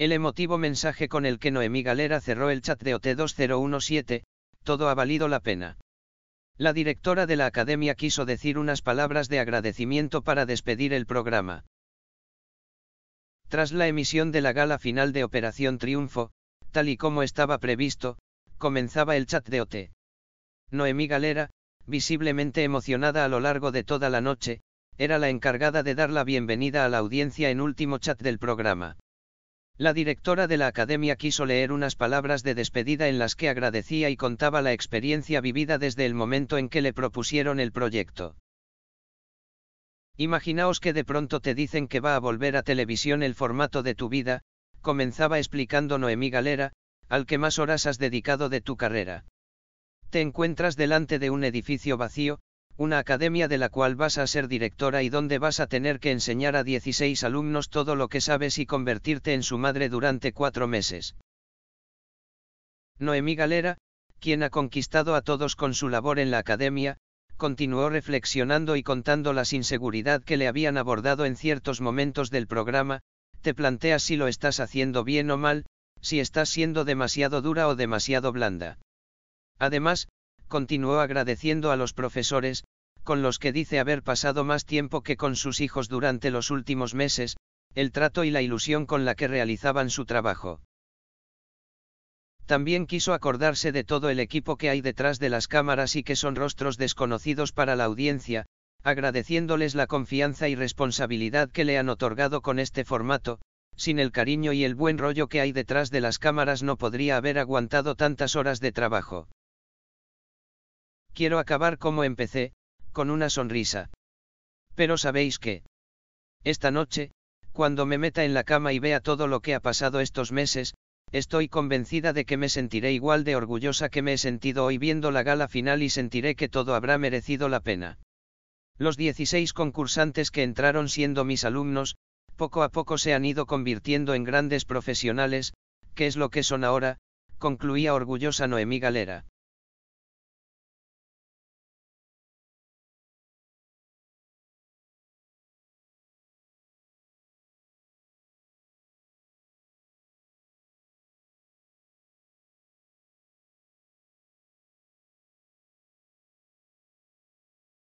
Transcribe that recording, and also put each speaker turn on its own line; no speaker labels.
El emotivo mensaje con el que Noemí Galera cerró el chat de OT2017, todo ha valido la pena. La directora de la academia quiso decir unas palabras de agradecimiento para despedir el programa. Tras la emisión de la gala final de Operación Triunfo, tal y como estaba previsto, comenzaba el chat de OT. Noemí Galera, visiblemente emocionada a lo largo de toda la noche, era la encargada de dar la bienvenida a la audiencia en último chat del programa. La directora de la academia quiso leer unas palabras de despedida en las que agradecía y contaba la experiencia vivida desde el momento en que le propusieron el proyecto. Imaginaos que de pronto te dicen que va a volver a televisión el formato de tu vida, comenzaba explicando Noemí Galera, al que más horas has dedicado de tu carrera. Te encuentras delante de un edificio vacío, una academia de la cual vas a ser directora y donde vas a tener que enseñar a 16 alumnos todo lo que sabes y convertirte en su madre durante cuatro meses. Noemí Galera, quien ha conquistado a todos con su labor en la academia, continuó reflexionando y contando la inseguridad que le habían abordado en ciertos momentos del programa, te planteas si lo estás haciendo bien o mal, si estás siendo demasiado dura o demasiado blanda. Además, continuó agradeciendo a los profesores, con los que dice haber pasado más tiempo que con sus hijos durante los últimos meses, el trato y la ilusión con la que realizaban su trabajo. También quiso acordarse de todo el equipo que hay detrás de las cámaras y que son rostros desconocidos para la audiencia, agradeciéndoles la confianza y responsabilidad que le han otorgado con este formato, sin el cariño y el buen rollo que hay detrás de las cámaras no podría haber aguantado tantas horas de trabajo. Quiero acabar como empecé, con una sonrisa. Pero sabéis que... Esta noche, cuando me meta en la cama y vea todo lo que ha pasado estos meses, estoy convencida de que me sentiré igual de orgullosa que me he sentido hoy viendo la gala final y sentiré que todo habrá merecido la pena. Los 16 concursantes que entraron siendo mis alumnos, poco a poco se han ido convirtiendo en grandes profesionales, que es lo que son ahora, concluía orgullosa Noemí Galera.